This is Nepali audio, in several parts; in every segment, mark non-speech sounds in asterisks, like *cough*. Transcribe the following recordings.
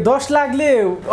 दस लाखले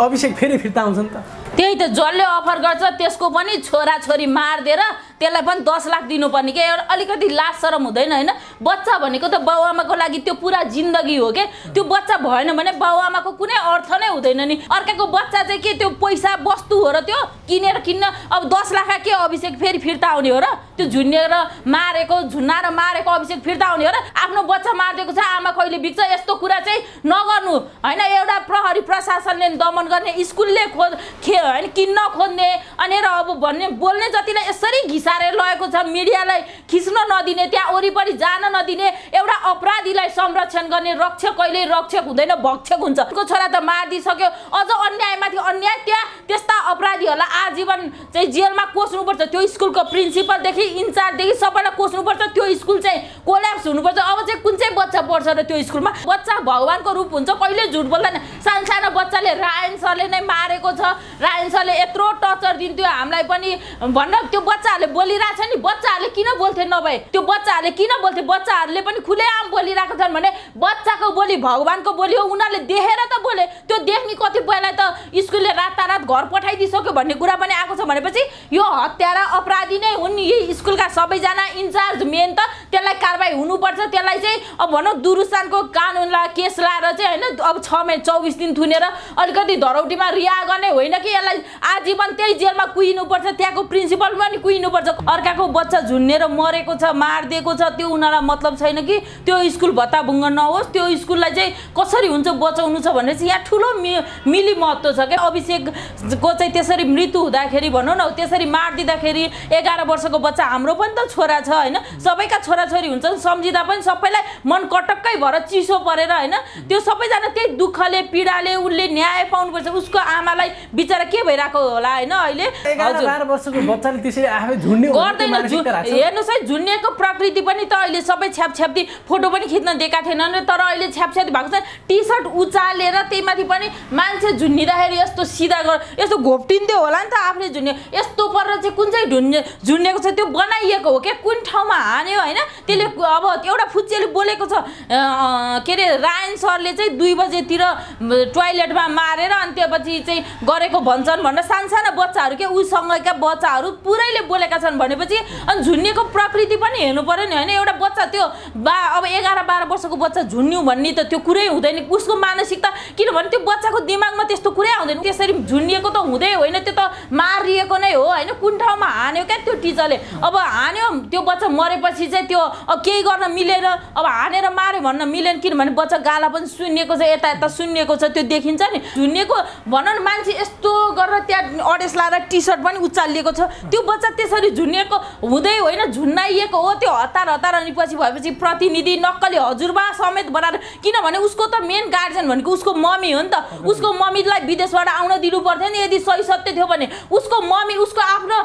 अभिषेक फेरि फिर्ता आउँछ नि त त्यही त जसले अफर गर्छ त्यसको पनि छोराछोरी मारिदिएर त्यसलाई पनि दस लाख दिनुपर्ने कि एउटा अलिकति लाज सरम हुँदैन होइन बच्चा भनेको त बाउआमाको लागि त्यो पुरा जिन्दगी हो कि त्यो बच्चा भएन भने बाउ आमाको कुनै अर्थ नै हुँदैन नि अर्काको बच्चा चाहिँ के त्यो पैसा वस्तु हो र त्यो किनेर किन्न अब दस लाख के अभिषेक फेरि फिर्ता आउने हो र त्यो झुन्डेर मारेको झुन्नाएर मारेको अभिषेक फिर्ता आउने हो र आफ्नो बच्चा मारिदिएको छ आमा कहिले बिग्छ यस्तो कुरा चाहिँ नगर्नु होइन एउटा प्रहरी प्रशासनले दमन गर्ने स्कुलले खोज थिए होइन किन्न खोज्ने अनि र अब भन्ने बोल्ने जतिलाई यसरी घिसारेर लगेको छ मिडियालाई खिच्न नदिने त्यहाँ वरिपरि जान नदिने एउटा अपराधीलाई संरक्षण गर्ने रक्षक कहिल्यै रक्षक हुँदैन भक्षक हुन्छ छोरा त मारिदिइसक्यो अझ अन्यायमाथि अन्याय त्यहाँ त्यस्ता अपराधीहरूलाई आजीवन चाहिँ जेलमा कोस्नुपर्छ त्यो स्कुलको प्रिन्सिपलदेखि इन्चार्जदेखि सबैलाई कोस्नुपर्छ त्यो स्कुल चाहिँ कोल्याप्स हुनुपर्छ अब चाहिँ कुन चाहिँ बच्चा पढ्छ र त्यो स्कुलमा बच्चा भगवान्को रूप हुन्छ कहिले झुट बोल्दैन सानो सानो बच्चाले रायन सरले नै मारेको छ राजन यत्रो टर्चर दिन्थ्यो हामीलाई पनि भन्न त्यो बच्चाहरूले बोलिरहेको छ नि बच्चाहरूले किन बोल्थे नभए त्यो बच्चाहरूले किन बोल्थे बच्चाहरूले पनि खुलेआम बोलिरहेको छन् भने बच्चाको बोली भगवान्को बोली हो उनीहरूले देखेर त बोले त्यो देख्ने कतिपयलाई त स्कुलले रातारात घर पठाइदिइसक्यो भन्ने कुरा पनि आएको छ भनेपछि यो हत्यारा अपराधी नै हुन् यी स्कुलका सबैजना इन्चार्ज मेन त त्यसलाई कारवाही हुनुपर्छ त्यसलाई चाहिँ अब भनौँ दुरुस्तानको कानुनलाई केस लाएर चाहिँ होइन अब छ महिना चौबिस दिन थुनेर अलिकति धरौटीमा रिहा गर्ने होइन कि पनि यसलाई आजीवन त्यही जेलमा कुहिनुपर्छ त्यहाँको प्रिन्सिपल पनि कुहिनुपर्छ अर्काको बच्चा झुन्नेर मरेको छ मारिदिएको छ त्यो उनीहरूलाई मतलब छैन कि त्यो स्कुल भत्ता भुङ्ग नहोस् त्यो स्कुललाई चाहिँ कसरी हुन्छ बचाउनु छ भनेर चाहिँ यहाँ ठुलो मि मिली महत्त्व छ क्या अभिषेकको चाहिँ त्यसरी मृत्यु हुँदाखेरि भनौँ न त्यसरी मारिदिँदाखेरि एघार वर्षको बच्चा हाम्रो पनि त छोरा छ होइन सबैका छोराछोरी हुन्छन् सम्झिँदा पनि सबैलाई मन कटक्कै भएर चिसो परेर होइन त्यो सबैजना त्यही दुःखले पीडाले उसले न्याय पाउनुपर्छ उसको आमालाई बिचरा मिलाएर के भइरहेको होला होइन अहिले हेर्नुहोस् है झुन्डिएको प्रकृति पनि त अहिले सबै छ्याप छ्याप्दी फोटो पनि खिच्न दिएका थिएनन् तर अहिले छ्याप छ्यापछ्याप्ती भएको छ टी सर्ट उचालेर त्यही माथि पनि मान्छे झुन्डिँदाखेरि यस्तो सिधा गर यस्तो घोप्टिन्थ्यो होला नि त आफूले झुन्ने यस्तो परेर चाहिँ कुन चाहिँ ढुन् झुन्नेको छ त्यो बनाइएको हो क्या कुन ठाउँमा हान्यो होइन त्यसले अब एउटा फुच्चेले बोलेको छ के अरे रायन सरले चाहिँ दुई बजेतिर टोइलेटमा मारेर अनि त्यो पछि चाहिँ गरेको भन्छन् भनेर सानसाना बच्चाहरू के उसँगका बच्चाहरू पुरैले बोलेका छन् भनेपछि अनि झुन्नेको प्रकृति पनि हेर्नु पऱ्यो नि होइन एउटा बच्चा त्यो बा अब एघार बाह्र वर्षको बच्चा झुन्यौँ भन्ने त त्यो कुरै हुँदैन उसको मानसिकता किनभने त्यो बच्चाको दिमागमा त्यस्तो कुरै आउँदैन त्यसरी झुन्डिएको त हुँदै होइन त्यो त मारिएको नै हो होइन कुन ठाउँमा हान्यो क्या त्यो टिचरले अब हान्यो त्यो बच्चा मरेपछि चाहिँ त्यो केही गर्न मिलेर अब हानेर माऱ्यो भन्न मिलेन किनभने बच्चा गाला पनि सुन्नेको छ यता यता सुन्नेको छ त्यो देखिन्छ नि झुन्नेको भनौँ मान्छे यस्तो यस्तो गरेर त्यहाँ अडेस लाएर टी सर्ट पनि उचालिएको छ त्यो बच्चा त्यसरी झुन्नेको हुँदै होइन झुन्नाइएको हो त्यो हतार हतार अनि पछि भएपछि प्रतिनिधि नक्कली हजुरबा समेत बनाएर किनभने उसको त मेन गार्जेन भनेको उसको मम्मी हो नि त उसको मम्मीलाई विदेशबाट आउन दिनु पर्थ्यो नि यदि सही सत्य थियो भने उसको मम्मी उसको आफ्नो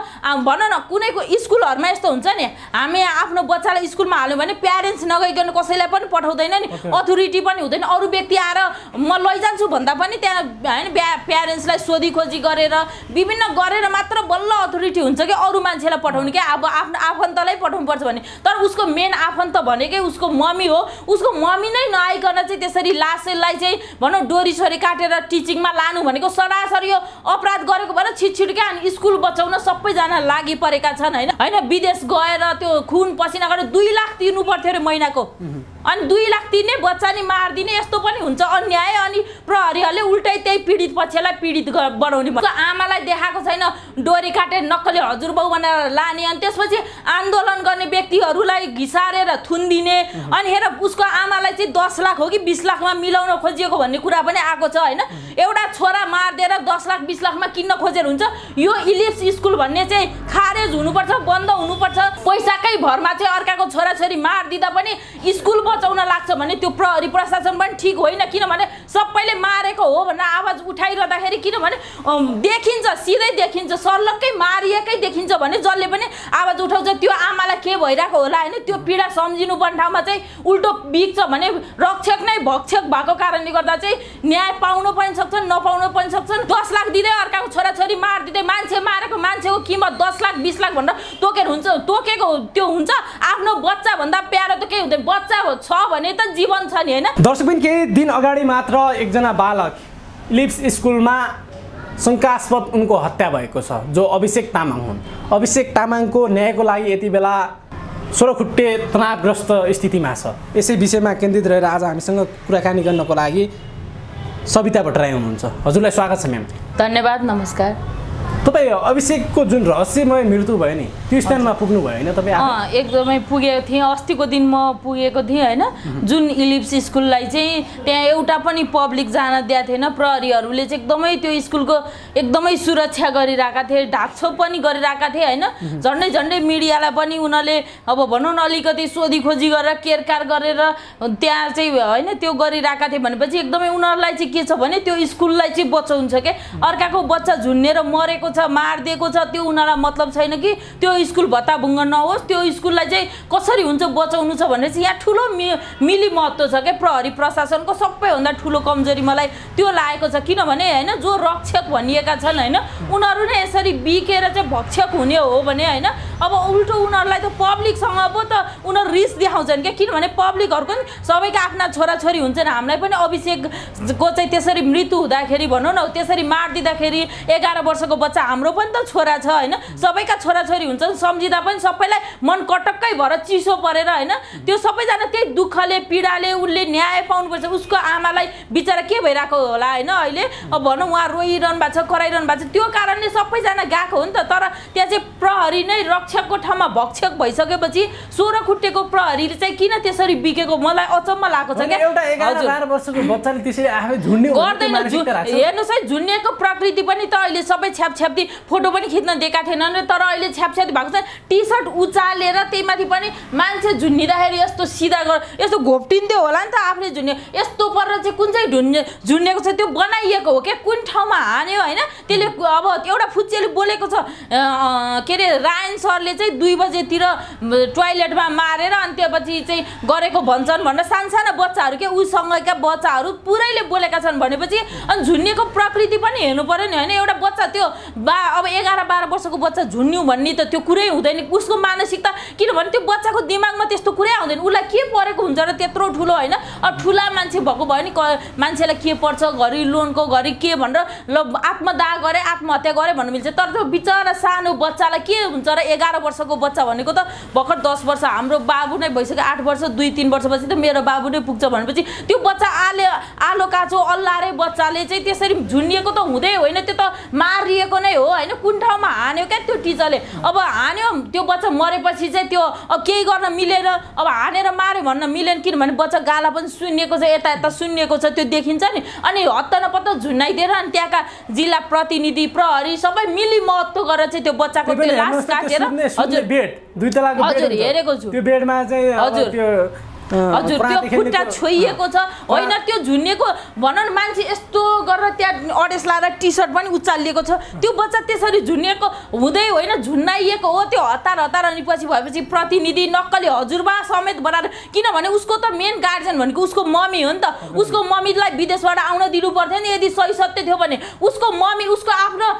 भन न कुनैको स्कुलहरूमा यस्तो हुन्छ नि हामी आफ्नो बच्चालाई स्कुलमा हाल्यौँ भने प्यारेन्ट्स नगइकन कसैलाई पनि पठाउँदैन नि अथोरिटी पनि हुँदैन अरू व्यक्ति आएर म लैजान्छु भन्दा पनि त्यहाँ होइन प्यारेन्ट्सलाई सोधि खोजी गरेर विभिन्न गरेर मात्र बल्ल अथोरिटी हुन्छ कि अरू मान्छेलाई पठाउने क्या अब आफ्नो आफन्तलाई पठाउनु पर्छ भने तर उसको मेन आफन्त भनेकै उसको मम्मी हो उसको मम्मी नै नआइकन चाहिँ त्यसरी लासेललाई चाहिँ भनौँ डोरी छोरी काटेर टिचिङमा लानु भनेको सरासरी यो अपराध गरेको भएर छिट क्या अनि स्कुल बचाउन सबैजना लागि परेका छन् होइन होइन विदेश गएर त्यो खुन पसिना गरेर दुई लाख तिर्नु पर्थ्यो अरे महिनाको अनि दुई लाख दिने बच्चा नि मारिदिने यस्तो पनि हुन्छ अन्याय अनि प्रहरीहरूले उल्टै त्यही पीडित पक्षलाई पीडित बनाउने आमालाई देखाएको छैन डोरी काटे नक्कली हजुरबाउ बनाएर लाने अनि त्यसपछि आन्दोलन गर्ने व्यक्तिहरूलाई घिसारेर थुनिदिने अनि हेर उसको आमालाई चाहिँ दस लाख हो कि बिस लाखमा मिलाउन खोजिएको भन्ने कुरा पनि आएको छ होइन एउटा छोरा मारिदिएर दस लाख बिस लाखमा किन्न खोजेर हुन्छ यो इलिप्स स्कुल भन्ने चाहिँ खारेज हुनुपर्छ बन्द हुनुपर्छ पैसाकै भरमा चाहिँ अर्काको छोराछोरी मारिदिँदा पनि स्कुल बचाउन लाग्छ भने त्यो प्रहरी प्रशासन पनि ठिक होइन किनभने सबैले मारेको हो भनेर आवाज उठाइरहँदाखेरि किनभने देखिन्छ सिधै देखिन्छ सर्लक्कै मारिएकै देखिन्छ भने जसले पनि आवाज उठाउँछ त्यो आमालाई के भइरहेको होला होइन त्यो पीडा सम्झिनुपर्ने ठाउँमा चाहिँ उल्टो बिग्छ भने रक्षक नै भक्षक भएको कारणले गर्दा चाहिँ न्याय पाउनु पनि सक्छन् नपाउनु पनि सक्छन् दस लाख दिँदै अर्काको छोराछोरी मारिदिँदै मान्छे मारेको मान्छेको किमत दस लाख बिस लाख भनेर तोकेर हुन्छ तोकेको त्यो हुन्छ आफ्नो बच्चाभन्दा प्यारो त केही हुँदैन बच्चा छ भने त जीवन छ नि होइन पनि केही दिन अगाडि मात्र एकजना बालक लिप्स स्कुलमा शङ्कास्पद उनको हत्या भएको छ जो अभिषेक तामाङ हुन् अभिषेक तामाङको न्यायको लागि यति बेला सोह्रखुट्टे तनावग्रस्त स्थितिमा छ यसै विषयमा केन्द्रित रहेर आज हामीसँग कुराकानी गर्नको लागि सविता भट्टराई हुनुहुन्छ हजुरलाई स्वागत छ म्याम धन्यवाद नमस्कार तपाईँ अभिषेकको जुन रहस्यमय मृत्यु भयो नि त्यो स्थानमा पुग्नु भयो होइन तपाईँ एकदमै पुगेको थिएँ अस्तिको दिन म पुगेको थिएँ होइन जुन इलिप्स स्कुललाई चाहिँ त्यहाँ एउटा पनि पब्लिक जान दिएको थिएन प्रहरीहरूले चाहिँ एकदमै त्यो स्कुलको एकदमै सुरक्षा गरिरहेका थिए ढाकछोप पनि गरिरहेका थिए होइन झन्डै झन्डै मिडियालाई पनि उनीहरूले अब भनौँ न अलिकति सोधीखोजी गरेर केरकार गरेर त्यहाँ चाहिँ होइन त्यो गरिरहेका थिए भनेपछि एकदमै उनीहरूलाई चाहिँ के छ भने त्यो स्कुललाई चाहिँ बचाउँछ क्या अर्काको बच्चा झुन्नेर मरेको छ मारिदिएको छ त्यो उनीहरूलाई मतलब छैन कि त्यो स्कुल भत्ता भुङ्ग नहोस् त्यो स्कुललाई चाहिँ कसरी हुन्छ बचाउनु छ भनेर चाहिँ यहाँ ठुलो मि मिली महत्त्व छ क्या प्रहरी प्रशासनको सबैभन्दा ठुलो कमजोरी मलाई त्यो लागेको छ किनभने होइन जो रक्षक भनिएका छन् होइन उनीहरू नै यसरी बिकेर चाहिँ भक्षक हुने हो भने होइन अब उल्टो उनीहरूलाई त पब्लिकसँग पो त उनीहरू रिस देखाउँछन् क्या किनभने पब्लिकहरूको नि सबैका आफ्ना छोराछोरी हुन्छन् हामीलाई पनि अभिषेकको चाहिँ त्यसरी मृत्यु हुँदाखेरि भनौँ न त्यसरी मारिदिँदाखेरि एघार वर्षको बच्चा हाम्रो पनि त छोरा छ होइन सबैका छोराछोरी हुन्छन् सम्झिँदा पनि सबैलाई मन कटक्कै भएर चिसो परेर होइन त्यो सबैजना त्यही दुःखले पीडाले उसले न्याय पाउनुपर्छ उसको आमालाई बिचरा के भइरहेको होला होइन अहिले अब भनौँ उहाँ रोइरहनु भएको छ कराइरहनु भएको छ त्यो कारणले सबैजना गएको हो नि त तर त्यहाँ चाहिँ प्रहरी नै रक्षकको ठाउँमा भक्षक भइसकेपछि सोह्र खुट्टेको प्रहरीले चाहिँ किन त्यसरी बिकेको मलाई अचम्म लागेको छ क्या हेर्नुहोस् है झुन्डिएको प्रकृति पनि त अहिले सबै छ्याप छ्याप कति फोटो पनि खिच्न दिएका थिएनन् तर अहिले छ्यापछ्याप भएको छ टी सर्ट उचालेर माथि पनि मान्छे झुन्डिँदाखेरि यस्तो सिधा गर यस्तो घोप्टिन्थ्यो होला नि त आफूले झुन्ने यस्तो परेर चाहिँ कुन चाहिँ झुन्ने झुन्नेको छ त्यो बनाइएको हो क्या कुन ठाउँमा हान्यो होइन त्यसले अब एउटा फुच्चेले बोलेको छ के अरे रायन सरले चाहिँ दुई बजेतिर टोइलेटमा मारेर अनि त्योपछि चाहिँ गरेको भन्छन् भनेर सानसाना बच्चाहरू क्या उसँगका बच्चाहरू पुरैले बोलेका छन् भनेपछि अनि झुन्नेको प्रकृति पनि हेर्नु पऱ्यो नि होइन एउटा बच्चा त्यो बा अब एघार बाह्र वर्षको बच्चा झुन्यु भन्ने त त्यो कुरै हुँदैन उसको मानसिकता किनभने त्यो बच्चाको दिमागमा त्यस्तो कुरै आउँदैन उसलाई के परेको हुन्छ र त्यत्रो ठुलो होइन अब ठुला मान्छे भएको भयो नि क मान्छेलाई के पर्छ घरि लोनको घरि के भनेर ल आत्मदाह गरे आत्महत्या गरे भन्नु मिल्छ तर त्यो बिचरा सानो बच्चालाई के हुन्छ र एघार वर्षको बच्चा भनेको त भर्खर दस वर्ष हाम्रो बाबु नै भइसक्यो आठ वर्ष दुई तिन वर्षपछि त मेरो बाबु नै पुग्छ भनेपछि त्यो बच्चा आले आलो काँचो अल्लारे बच्चाले चाहिँ त्यसरी झुन्डिएको त हुँदै होइन त्यो त मारिएको नै हो होइन कुन ठाउँमा हान्यो क्या त्यो टिचरले अब हान्यो त्यो बच्चा मरेपछि चाहिँ त्यो अब केही गर्न मिलेर अब हानेर माऱ्यो भन्न मिलेन किनभने बच्चा गाला पनि सुन्नेको छ यता यता सुन्नेको छ त्यो देखिन्छ नि अनि हत्त नपत्त झुन्नाइदिएर अनि त्यहाँका जिल्ला प्रतिनिधि प्रहरी सबै मिली महत्त्व गरेर चाहिँ त्यो बच्चाको त्यो लास काटेर हजुर हजुर हेरेको छु हजुर हजुर त्यो खुट्टा छोइएको छ होइन त्यो झुन्नेको भन न मान्छे यस्तो गरेर त्यहाँ अडेस लाएर टी सर्ट पनि उचालिएको छ त्यो बच्चा त्यसरी झुन्नेको हुँदै होइन झुन्नाइएको हो त्यो हतार हतार अनि पछि भएपछि प्रतिनिधि नक्कली हजुरबा समेत बनाएर किनभने उसको त मेन गार्जेन भनेको उसको मम्मी हो नि त उसको मम्मीलाई विदेशबाट आउन दिनु पर्थ्यो नि यदि सही सत्य थियो भने उसको मम्मी उसको आफ्नो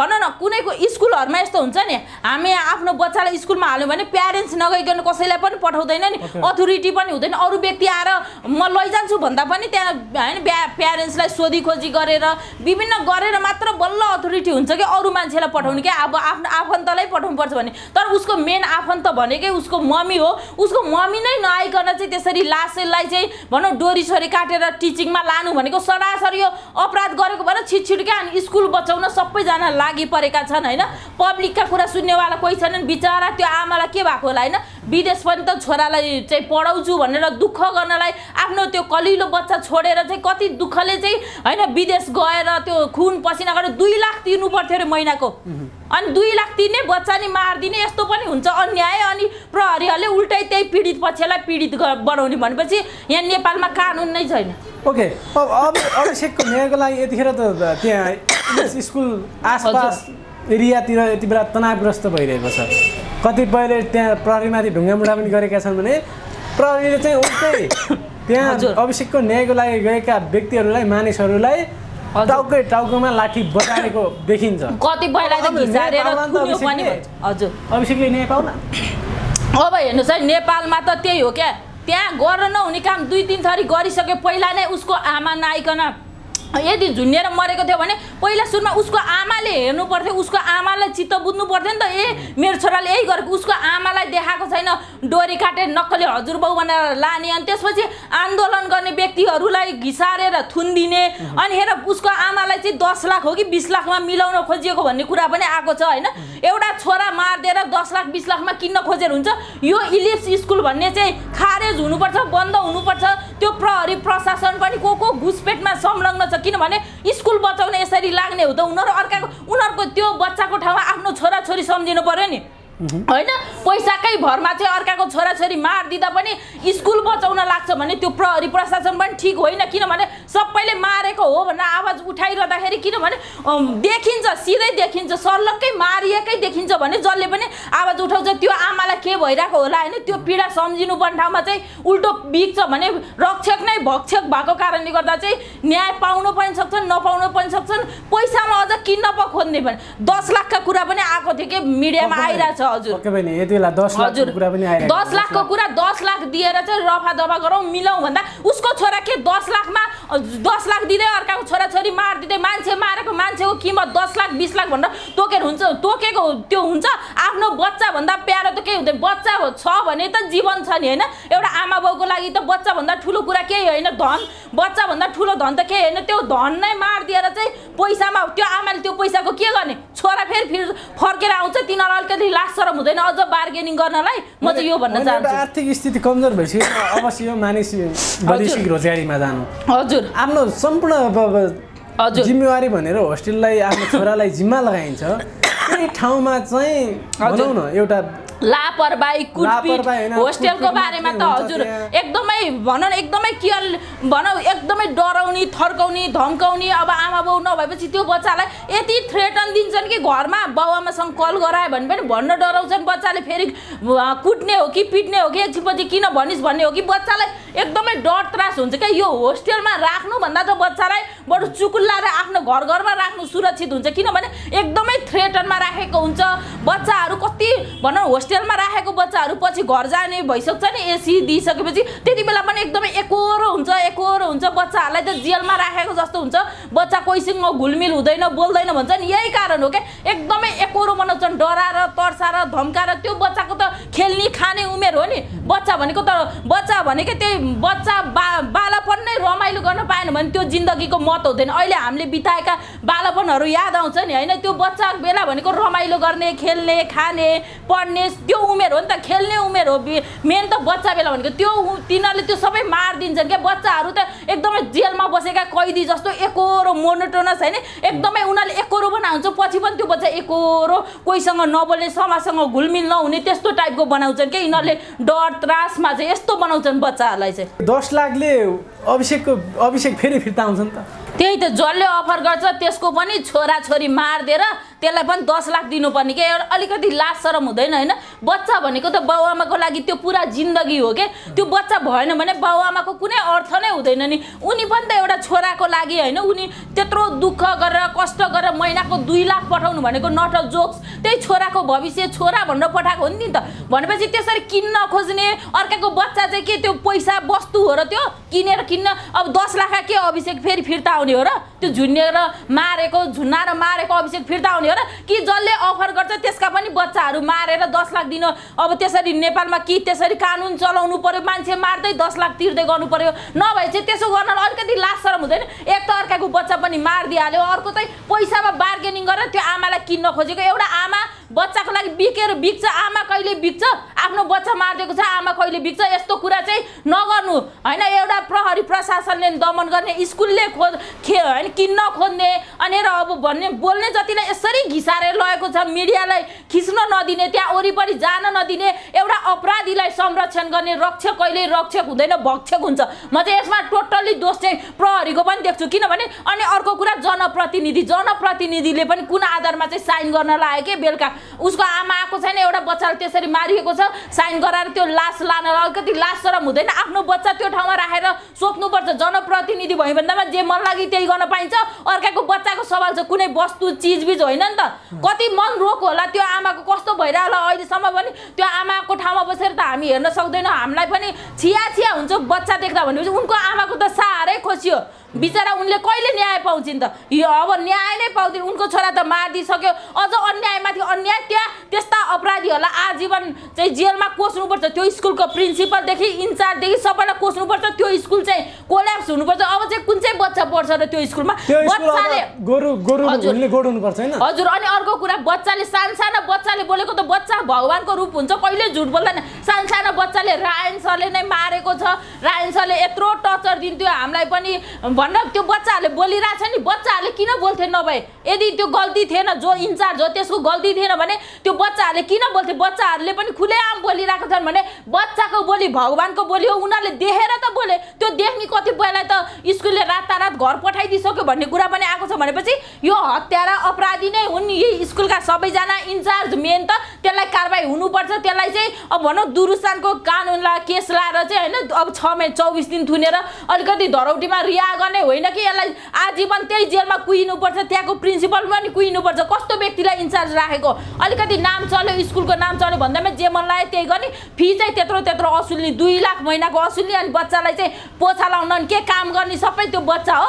भन न कुनैको स्कुल स्कुलहरूमा यस्तो हुन्छ नि हामी आफ्नो बच्चालाई स्कुलमा हाल्यौँ भने प्यारेन्ट्स नगइकन कसैलाई पनि पठाउँदैन नि अथोरिटी पनि हुँदैन अरू व्यक्ति आएर म लैजान्छु भन्दा पनि त्यहाँ होइन ब्या प्यारेन्ट्सलाई सोधीखोजी गरेर विभिन्न गरेर मात्र बल्ल अथोरिटी हुन्छ कि अरू मान्छेलाई पठाउने क्या अब आफ्नो आफन्तलाई पठाउनु पर्छ भने तर उसको मेन आफन्त भनेकै उसको मम्मी हो उसको मम्मी नै नआइकन चाहिँ त्यसरी लासेलाई चाहिँ भनौँ डोरी छोरी काटेर टिचिङमा लानु भनेको सरासर यो अपराध गरेको भएर छिटछिटकै अनि स्कुल बचाउन सबैजना लागि परेका छन् होइन पब्लिकका कुरा सुन्नेवाला कोही छैनन् बिचरा त्यो आमालाई के भएको होला होइन विदेश पनि त छोरालाई चाहिँ पढाउँछु भनेर दुःख गर्नलाई आफ्नो त्यो कलिलो बच्चा छोडेर चाहिँ कति दुःखले चाहिँ होइन विदेश गएर त्यो खुन पसिना गरेर दुई लाख तिर्नु पर्थ्यो अरे महिनाको अनि दुई लाख तिर्ने बच्चा नि मारिदिने यस्तो पनि हुन्छ अन्याय अनि प्रहरीहरूले उल्टै त्यही पीडित पक्षलाई पीडित बनाउने भनेपछि यहाँ नेपालमा कानुन नै छैन ओके अब अभिषेकको मेयरको लागि यतिखेर त त्यहाँ स्कुल आसपास एरियातिर यति बेला तनावग्रस्त भइरहेको छ कतिपयले त्यहाँ प्रहरीमाथि ढुङ्गामुढा पनि गरेका छन् भने प्रहरीले चाहिँ उल्टै *coughs* त्यहाँ अभिषेकको न्यायको लागि गएका व्यक्तिहरूलाई मानिसहरूलाई टाउकै टाउकोमा लाठी बजाएको देखिन्छ अभिषेकले न्याय पाउला अब हेर्नुहोस् है नेपालमा त त्यही हो क्या त्यहाँ गर्न नहुने काम दुई तिन थरी गरिसक्यो पहिला नै उसको आमा नाइकन यदि झुन्डिएर मरेको थियो भने पहिला सुरुमा उसको आमाले हेर्नु पर्थ्यो उसको आमालाई चित्त बुझ्नु पर्थ्यो नि त ए मेरो छोराले यही गरेको उसको आमालाई देखाएको छैन डोरी काटे नक्कले हजुरबाउ बनाएर लाने अनि त्यसपछि आन्दोलन गर्ने व्यक्तिहरूलाई घिसारेर थुनिदिने अनि हेर उसको आमालाई चाहिँ दस लाख हो कि बिस लाखमा मिलाउन खोजिएको भन्ने कुरा पनि आएको छ होइन एउटा छोरा मारिदिएर दस लाख बिस लाखमा किन्न खोजेर हुन्छ यो इलिप्स स्कुल भन्ने चाहिँ खारेज हुनुपर्छ बन्द हुनुपर्छ त्यो प्रहरी प्रशासन पनि को को घुसपेटमा संलग्न छ किनभने स्कुल बचाउन यसरी लाग्ने हो त उनीहरू अर्काको उनीहरूको त्यो बच्चाको ठाउँमा आफ्नो छोराछोरी सम्झिनु पऱ्यो नि होइन पैसाकै भरमा चाहिँ अर्काको छोराछोरी मारिदिँदा पनि स्कुल बचाउन लाग्छ भने त्यो प्रहरी प्रशासन पनि ठिक होइन किनभने सबैले मारेको हो भनेर आवाज उठाइरहँदाखेरि किनभने देखिन्छ सिधै देखिन्छ सर्लक्कै मारिएकै देखिन्छ भने जसले पनि आवाज उठाउँछ त्यो आमालाई के भइरहेको होला होइन त्यो पीडा सम्झिनुपर्ने ठाउँमा चाहिँ उल्टो बिग्छ भने रक्षक नै भक्षक भएको कारणले गर्दा चाहिँ न्याय पाउनु पनि सक्छन् नपाउनु पनि सक्छन् पैसामा अझ किन्न पो खोज्ने भने दस लाखका कुरा पनि आएको थियो कि मिडियामा आइरहेछ हजुर हजुर दस लाखको कुरा दस लाख दिएर चाहिँ रफा दफा गरौँ मिलाउँ भन्दा उसको छोरा के दस लाखमा दस लाख दिँदै अर्काको छोराछोरी मारिदिँदै मान्छे मार लाखको मान्छेको किमत दस लाख बिस लाख भनेर तोकेर हुन्छ तोकेको त्यो हुन्छ आफ्नो बच्चाभन्दा प्यारो त केही हुँदैन बच्चा छ भने त जीवन छ नि होइन एउटा आमा बाउको लागि त बच्चाभन्दा ठुलो कुरा केही होइन धन बच्चाभन्दा ठुलो धन त केही होइन त्यो धन नै मारिदिएर चाहिँ पैसामा त्यो आमाले त्यो पैसाको के गर्ने छोरा फेरि फेरि फर्केर आउँछ तिनीहरू अलिकति लास सरम हुँदैन अझ बार्गेनिङ गर्नलाई म चाहिँ यो भन्न चाहन्छु आर्थिक स्थिति कमजोर भइसक्यो अवश्य मानिस रोजगारीमा जानु हजुर आफ्नो सम्पूर्ण जिम्मेवारी भनेर होस्टेललाई आफ्नो छोरालाई जिम्मा लगाइन्छ आफ्नै ठाउँमा चाहिँ भनौँ न एउटा लापरवाही कुटपिट होस्टेलको बारेमा त हजुर एकदमै भनौँ न एकदमै केयर भनौँ एकदमै डराउने थर्काउने धम्काउने अब आमा बाउ नभएपछि त्यो बच्चालाई यति थ्रेटन दिन्छन् कि घरमा आमासँग कल गरायो भने पनि भन्न डराउँछन् बच्चाले फेरि कुट्ने हो कि पिट्ने हो कि एकछिनपछि किन भनिस् भन्ने हो कि बच्चालाई एकदमै डर त्रास हुन्छ क्या यो होस्टेलमा राख्नुभन्दा त बच्चालाई बडो चुकुल्ला र आफ्नो घर घरमा राख्नु सुरक्षित हुन्छ किनभने एकदमै थ्रेटनमा राखेको हुन्छ बच्चाहरू कति भनौँ होस्टेलमा राखेको बच्चाहरू पछि घर जाने भइसक्छ नि एसी दिइसकेपछि त्यति बेला पनि एकदमै एकरो हुन्छ एकरो हुन्छ बच्चाहरूलाई त जेलमा राखेको जस्तो हुन्छ बच्चा कोहीसँग घुलमिल हुँदैन बोल्दैन भन्छ नि यही कारण हो क्या एकदमै एकरो मनाउँछन् डराएर तर्साएर धम्काएर त्यो बच्चाको त खेल्ने खाने उमेर हो नि बच्चा भनेको त बच्चा भनेकै त्यही बच्चा बा बालापन नै रमाइलो गर्न पाएन भने त्यो जिन्दगीको मत हुँदैन अहिले हामीले बिताएका बालापनहरू याद आउँछ नि होइन त्यो बच्चा बेला भनेको बच्चाको रमाइलो गर्ने खेल्ने खाने पढ्ने त्यो उमेर हो नि त खेल्ने उमेर हो मेन त बच्चा बेला भनेको त्यो तिनीहरूले त्यो सबै मारिदिन्छन् क्या बच्चाहरू त एकदमै जेलमा बसेका कैदी जस्तो एकरो मोनोटोनस होइन एकदमै उनीहरूले एकरो बनाउँछ पछि पनि त्यो बच्चा एकरो कोहीसँग नबोल्ने समाजसँग घुलमिल नहुने त्यस्तो टाइपको बनाउँछन् क्या यिनीहरूले डर त्रासमा चाहिँ यस्तो बनाउँछन् बच्चाहरूलाई चाहिँ दस लाखले अभिषेकको अभिषेक फेरि फिर्ता आउँछ नि त त्यही त जसले अफर गर्छ त्यसको पनि छोरा छोराछोरी मारिदिएर त्यसलाई पनि दस लाख दिनुपर्ने क्या एउटा अलिकति लाज सरम हुँदैन होइन बच्चा भनेको त आमाको लागि त्यो पुरा जिन्दगी हो कि त्यो बच्चा भएन भने बाउ आमाको कुनै अर्थ नै हुँदैन नि उनी पनि त एउटा छोराको लागि होइन उनी त्यत्रो दुःख गरेर कष्ट गरेर महिनाको दुई लाख पठाउनु भनेको अ जोक्स त्यही छोराको भविष्य छोरा भनेर पठाएको हो नि त भनेपछि त्यसरी किन्न खोज्ने अर्काको बच्चा चाहिँ के त्यो पैसा वस्तु हो र त्यो किनेर किन्न अब दस लाख के अभिषेक फेरि फिर्ता आउने हो र त्यो झुन्नेर मारेको झुन्ना र मारेको अभिषेक फिर्ता आउने थियो कि जसले अफर गर्छ त्यसका पनि बच्चाहरू मारेर दस लाख दिनु अब त्यसरी नेपालमा कि त्यसरी कानुन चलाउनु पर्यो मान्छे मार्दै दस लाख तिर्दै गर्नु पर्यो नभए चाहिँ त्यसो गर्नलाई अलिकति सरम हुँदैन एक त अर्काको बच्चा पनि मारिदिइहाल्यो अर्को चाहिँ पैसामा बार्गेनिङ गरेर त्यो आमालाई किन्न खोजेको एउटा आमा बच्चाको लागि बिकेर बिक्छ आमा कहिले बिक्छ आफ्नो बच्चा मारिदिएको छ आमा कहिले बिक्छ यस्तो कुरा चाहिँ नगर्नु होइन एउटा प्रहरी प्रशासनले दमन गर्ने स्कुलले खोज खे होइन किन्न खोज्ने अनि र अब भन्ने बोल्ने जतिलाई यसरी घिसारेर लगेको छ मिडियालाई खिच्न नदिने त्यहाँ वरिपरि जान नदिने एउटा अपराधीलाई संरक्षण गर्ने रक्षक कहिले रक्षक हुँदैन भक्षक हुन्छ म चाहिँ यसमा टोटल्ली दोष चाहिँ प्रहरीको पनि देख्छु किनभने अनि अर्को कुरा जनप्रतिनिधि जनप्रतिनिधिले पनि कुन आधारमा चाहिँ साइन गर्न लाग्यो कि बेलुका उसको आमा आएको छैन एउटा बच्चालाई त्यसरी मारिएको छ साइन गराएर त्यो लास लान अलिकति लास सरम हुँदैन आफ्नो बच्चा त्यो ठाउँमा राखेर सोध्नुपर्छ जनप्रतिनिधि भयो भन्दामा जे मन लाग्यो त्यही गर्न पाइन्छ अर्काको बच्चाको सवाल छ कुनै वस्तु चिजबिज होइन नि त कति मन रोक होला त्यो आमाको कस्तो भइरहेको होला अहिलेसम्म पनि त्यो आमाको ठाउँमा बसेर त हामी हेर्न सक्दैनौँ हामीलाई पनि छिया छिया हुन्छ बच्चा देख्दा भनेपछि उनको आमाको त साह्रै खोसियो बिचरा उनले कहिले न्याय पाउँछन् त यो अब न्याय नै पाउँदैन उनको छोरा त मारिदिइसक्यो अझ अन्यायमाथि अन्याय त्यहाँ त्यस्ता अपराधीहरूलाई आजीवन चाहिँ जेलमा कोस्नुपर्छ त्यो स्कुलको प्रिन्सिपलदेखि इन्चार्जदेखि सबैलाई कोस्नुपर्छ त्यो स्कुल चाहिँ कोल्याप्स हुनुपर्छ अब चाहिँ कुन चाहिँ बच्चा पढ्छ र त्यो स्कुलमा बच्चाले हजुर अनि अर्को कुरा बच्चाले सानसानो बच्चाले बोलेको त बच्चा भगवान्को रूप हुन्छ कहिले झुट बोल्दैन सानसानो बच्चाले रायन सरले नै मारेको छ रायन सरले यत्रो टर्चर दिन्थ्यो हामीलाई पनि भन्न त्यो बच्चाहरूले बोलिरहेको छ नि बच्चाहरूले किन बोल्थे नभए यदि त्यो गल्ती थिएन जो इन्चार्ज हो त्यसको गल्ती थिएन भने त्यो बच्चाहरूले किन बोल्थे बच्चाहरूले पनि खुलेआम बोलिरहेको छन् भने बच्चाको बोली भगवान्को बोली हो उनीहरूले देखेर त बोले त्यो देख्ने कतिपयलाई त स्कुलले रातारात घर पठाइदिइसक्यो भन्ने कुरा पनि आएको छ भनेपछि यो हत्यारा अपराधी नै हुन् यी स्कुलका सबैजना इन्चार्ज मेन त त्यसलाई कारवाही हुनुपर्छ त्यसलाई चाहिँ अब भनौँ दुरुस्तानको कानुनलाई केस लाएर चाहिँ होइन अब छ महिना चौबिस दिन थुनेर अलिकति धरौटीमा रिया गरेर नै होइन कि यसलाई आजीवन त्यही जेलमा कुहिनुपर्छ त्यहाँको प्रिन्सिपल पनि कुहिनुपर्छ कस्तो व्यक्तिलाई इन्चार्ज राखेको अलिकति नाम चल्यो स्कुलको नाम चल्यो भन्दा पनि जे मन लाग्यो त्यही गर्ने फी चाहिँ त्यत्रो त्यत्रो असुल्ने दुई लाख महिनाको असुल्ने अनि बच्चालाई चाहिँ पोछा लाउन के काम गर्ने सबै त्यो बच्चा हो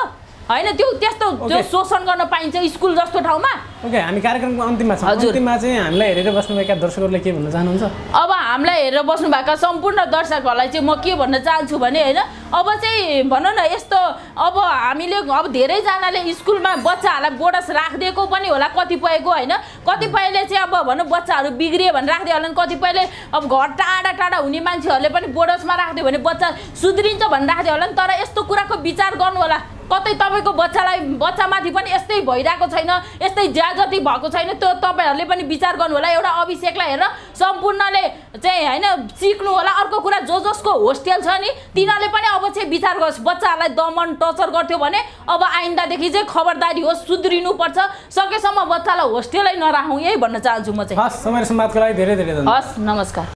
होइन त्यो त्यस्तो शोषण गर्न पाइन्छ स्कुल जस्तो ठाउँमा ओके हामी कार्यक्रमको अन्तिममा छ अन्तिममा चाहिँ हामीलाई हेरेर बस्नुभएका दर्शकहरूले के भन्न चाहनुहुन्छ अब हामीलाई हेरेर बस्नुभएका सम्पूर्ण दर्शकहरूलाई चाहिँ म के भन्न चाहन्छु भने होइन अब चाहिँ भनौँ न यस्तो अब हामीले अब धेरैजनाले स्कुलमा बच्चाहरूलाई बोर्डस राखिदिएको पनि होला कतिपयको होइन कतिपयले चाहिँ अब भनौँ बच्चाहरू बिग्रियो भने राखिदियो होला कतिपयले अब घर टाढा टाढा हुने मान्छेहरूले पनि बोर्डसमा राखिदियो भने बच्चा सुध्रिन्छ भने राखिदियो होला नि तर यस्तो कुराको विचार गर्नु होला कतै तपाईँको बच्चालाई बच्चामाथि पनि यस्तै भइरहेको छैन यस्तै ज्या जति भएको छैन त्यो तपाईँहरूले पनि विचार गर्नु होला एउटा अभिषेकलाई हेरेर सम्पूर्णले चाहिँ होइन सिक्नु होला अर्को कुरा जो जसको होस्टेल छ नि तिनीहरूले पनि अब चाहिँ विचार गर्छ बच्चाहरूलाई दमन टर्चर गर्थ्यो भने अब आइन्दादेखि चाहिँ खबरदारी होस् सुध्रिनुपर्छ सकेसम्म बच्चालाई होस्टेलै नराखौँ यही भन्न चाहन्छु म चाहिँ हस् समय सम्वादको लागि धेरै धेरै हस् नमस्कार